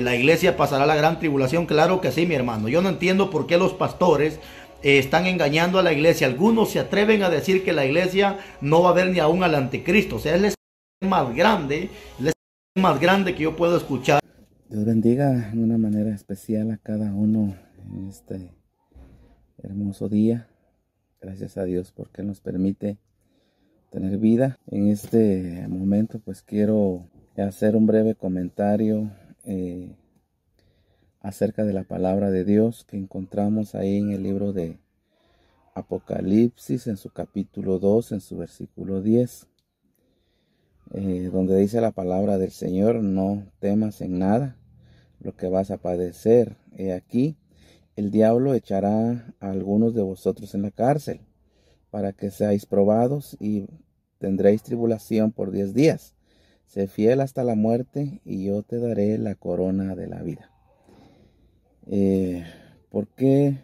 la iglesia pasará la gran tribulación. Claro que sí, mi hermano. Yo no entiendo por qué los pastores eh, están engañando a la iglesia. Algunos se atreven a decir que la iglesia no va a ver ni aún al anticristo. O sea, es el más grande, más grande que yo puedo escuchar. Dios bendiga de una manera especial a cada uno en este hermoso día. Gracias a Dios porque nos permite tener vida. En este momento pues quiero hacer un breve comentario eh, acerca de la palabra de Dios que encontramos ahí en el libro de Apocalipsis, en su capítulo 2, en su versículo 10, eh, donde dice la palabra del Señor, no temas en nada lo que vas a padecer. He aquí, el diablo echará a algunos de vosotros en la cárcel, para que seáis probados y tendréis tribulación por diez días. Sé fiel hasta la muerte y yo te daré la corona de la vida. Eh, ¿Por qué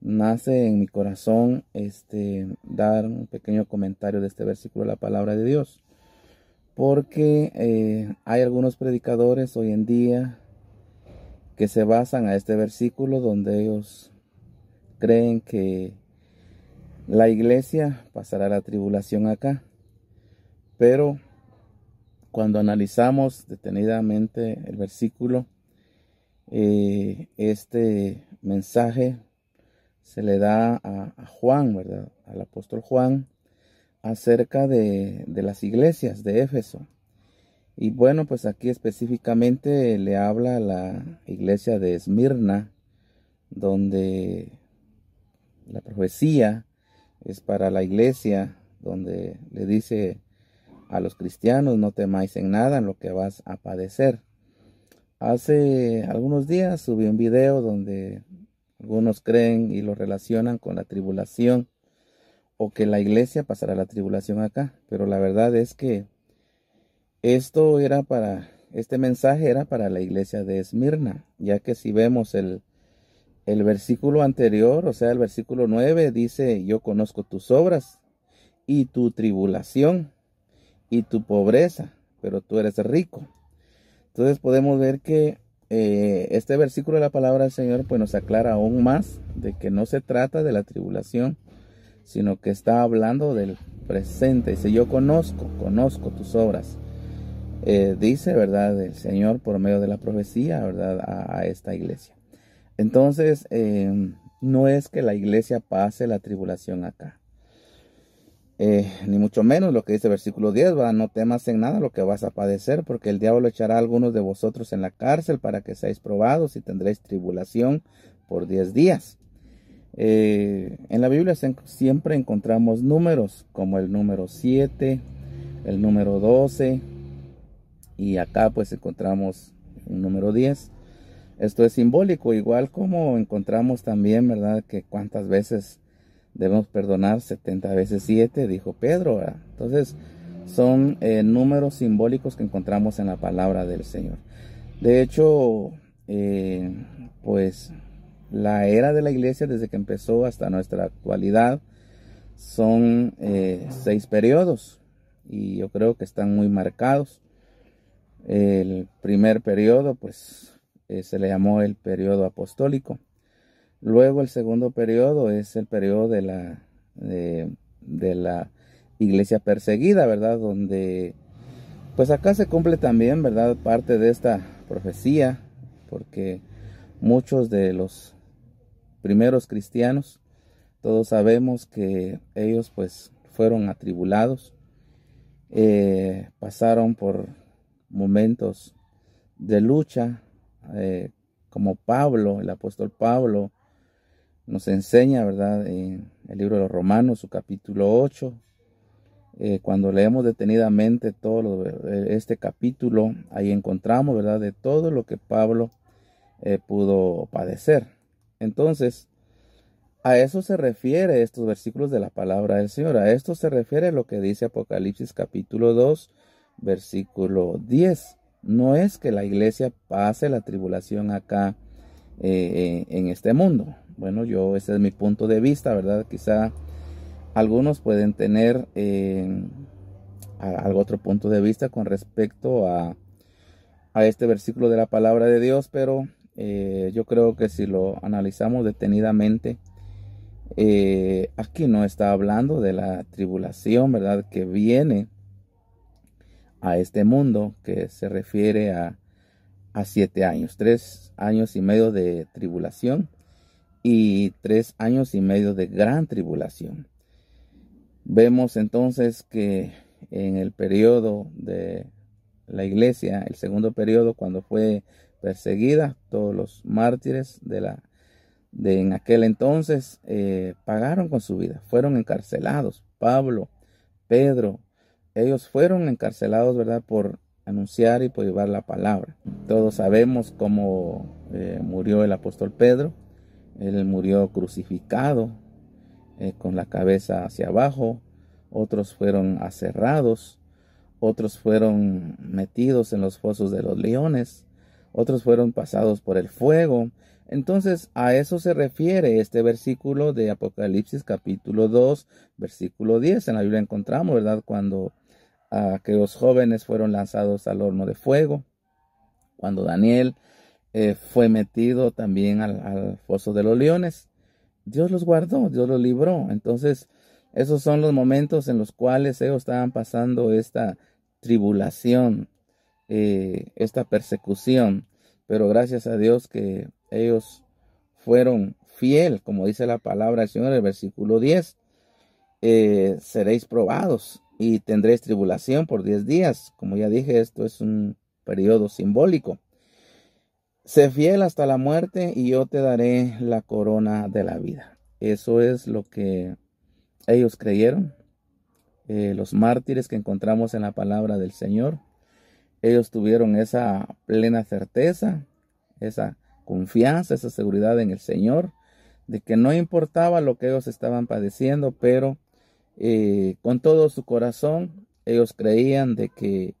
nace en mi corazón este, dar un pequeño comentario de este versículo de la palabra de Dios? Porque eh, hay algunos predicadores hoy en día que se basan a este versículo donde ellos creen que la iglesia pasará la tribulación acá. Pero cuando analizamos detenidamente el versículo, eh, este mensaje se le da a, Juan, ¿verdad? Al apóstol Juan, acerca de, de las iglesias de Éfeso. Y bueno, pues aquí específicamente le habla a la iglesia de Esmirna, donde la profecía es para la iglesia, donde le dice a los cristianos, no temáis en nada en lo que vas a padecer. Hace algunos días subí un video donde algunos creen y lo relacionan con la tribulación o que la iglesia pasará la tribulación acá, pero la verdad es que esto era para este mensaje era para la iglesia de Esmirna, ya que si vemos el el versículo anterior, o sea, el versículo 9 dice, "Yo conozco tus obras y tu tribulación y tu pobreza, pero tú eres rico. Entonces podemos ver que eh, este versículo de la palabra del Señor pues nos aclara aún más de que no se trata de la tribulación, sino que está hablando del presente. Dice, yo conozco, conozco tus obras. Eh, dice, ¿verdad?, el Señor por medio de la profecía, ¿verdad?, a, esta iglesia. Entonces, eh, no es que la iglesia pase la tribulación acá. Eh, ni mucho menos lo que dice el versículo 10, no temas en nada lo que vas a padecer, porque el diablo echará a algunos de vosotros en la cárcel para que seáis probados y tendréis tribulación por 10 días. Eh, en la Biblia siempre encontramos números como el número 7, el número 12 y acá pues encontramos un número 10. Esto es simbólico, igual como encontramos también, ¿verdad? Que cuántas veces debemos perdonar 70 veces 7, dijo Pedro. Entonces, son eh, números simbólicos que encontramos en la palabra del Señor. De hecho, eh, pues la era de la iglesia desde que empezó hasta nuestra actualidad son eh, seis periodos y yo creo que están muy marcados. El primer periodo, pues, se le llamó el periodo apostólico. Luego el segundo periodo es el periodo de la, de, la iglesia perseguida, ¿verdad? Donde pues acá se cumple también, ¿verdad? Parte de esta profecía, porque muchos de los primeros cristianos, todos sabemos que ellos pues fueron atribulados, eh, pasaron por momentos de lucha, eh, como Pablo, el apóstol Pablo, nos enseña, ¿verdad? En el libro de los Romanos, su capítulo 8. Eh, cuando leemos detenidamente todo este capítulo, ahí encontramos, ¿verdad? De todo lo que Pablo eh, pudo padecer. Entonces, a eso se refiere estos versículos de la palabra del Señor. A esto se refiere lo que dice Apocalipsis capítulo 2, versículo 10. No es que la iglesia pase la tribulación acá eh, en este mundo. Bueno, yo ese es mi punto de vista, ¿verdad? Quizá algunos pueden tener eh, algo otro punto de vista con respecto a, este versículo de la palabra de Dios, pero eh, yo creo que si lo analizamos detenidamente, eh, aquí no está hablando de la tribulación, ¿verdad? Que viene a este mundo, que se refiere a, a siete años, tres años y medio de tribulación y tres años y medio de gran tribulación. Vemos entonces que en el periodo de la iglesia, el segundo periodo, cuando fue perseguida, todos los mártires de la de en aquel entonces eh, pagaron con su vida, fueron encarcelados. Pablo, Pedro, ellos fueron encarcelados, ¿verdad? Por anunciar y por llevar la palabra. Todos sabemos cómo eh, murió el apóstol Pedro él murió crucificado eh, con la cabeza hacia abajo, otros fueron aserrados, otros fueron metidos en los fosos de los leones, otros fueron pasados por el fuego. Entonces a eso se refiere este versículo de Apocalipsis capítulo 2, versículo 10. En la Biblia encontramos, ¿verdad? Cuando aquellos ah, que los jóvenes fueron lanzados al horno de fuego, cuando Daniel eh, fue metido también al, foso de los leones. Dios los guardó, Dios los libró. Entonces, esos son los momentos en los cuales ellos estaban pasando esta tribulación, eh, esta persecución. Pero gracias a Dios que ellos fueron fiel, como dice la palabra del Señor en el versículo 10. Eh, seréis probados y tendréis tribulación por 10 días. Como ya dije, esto es un periodo simbólico. Sé fiel hasta la muerte y yo te daré la corona de la vida. Eso es lo que ellos creyeron. Eh, los mártires que encontramos en la palabra del Señor, ellos tuvieron esa plena certeza, esa confianza, esa seguridad en el Señor, de que no importaba lo que ellos estaban padeciendo, pero eh, con todo su corazón ellos creían de que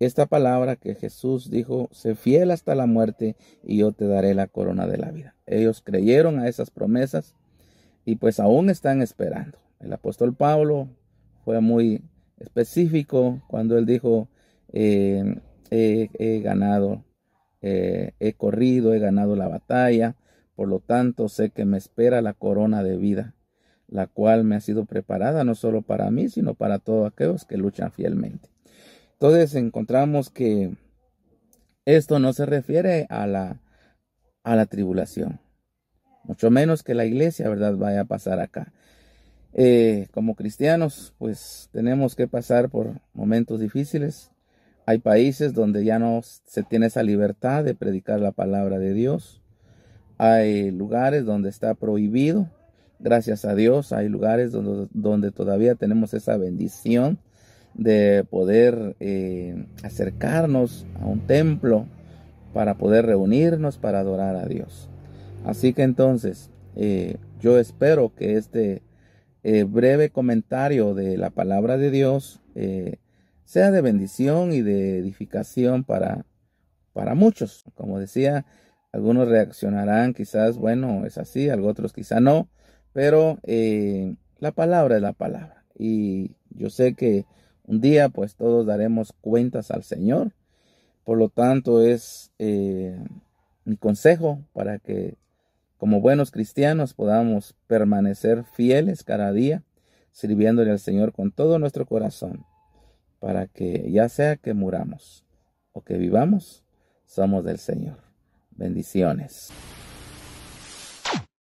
esta palabra que Jesús dijo, sé fiel hasta la muerte y yo te daré la corona de la vida. Ellos creyeron a esas promesas y pues aún están esperando. El apóstol Pablo fue muy específico cuando él dijo, eh, he ganado, eh, he corrido, he ganado la batalla, por lo tanto sé que me espera la corona de vida, la cual me ha sido preparada no solo para mí, sino para todos aquellos que luchan fielmente. Entonces encontramos que esto no se refiere a la, a la tribulación. Mucho menos que la iglesia, ¿verdad?, vaya a pasar acá. Eh, como cristianos, pues tenemos que pasar por momentos difíciles. Hay países donde ya no se tiene esa libertad de predicar la palabra de Dios. Hay lugares donde está prohibido. Gracias a Dios, hay lugares donde, donde todavía tenemos esa bendición de poder eh, acercarnos a un templo para poder reunirnos para adorar a Dios. Así que entonces, eh, yo espero que este eh, breve comentario de la palabra de Dios sea de bendición y de edificación para, para muchos. Como decía, algunos reaccionarán quizás, bueno, es así, algunos, otros quizás no, pero la palabra es la palabra. Y yo sé que un día pues todos daremos cuentas al Señor. Por lo tanto es eh, mi consejo para que como buenos cristianos podamos permanecer fieles cada día, sirviéndole al Señor con todo nuestro corazón, para que ya sea que muramos o que vivamos, somos del Señor. Bendiciones.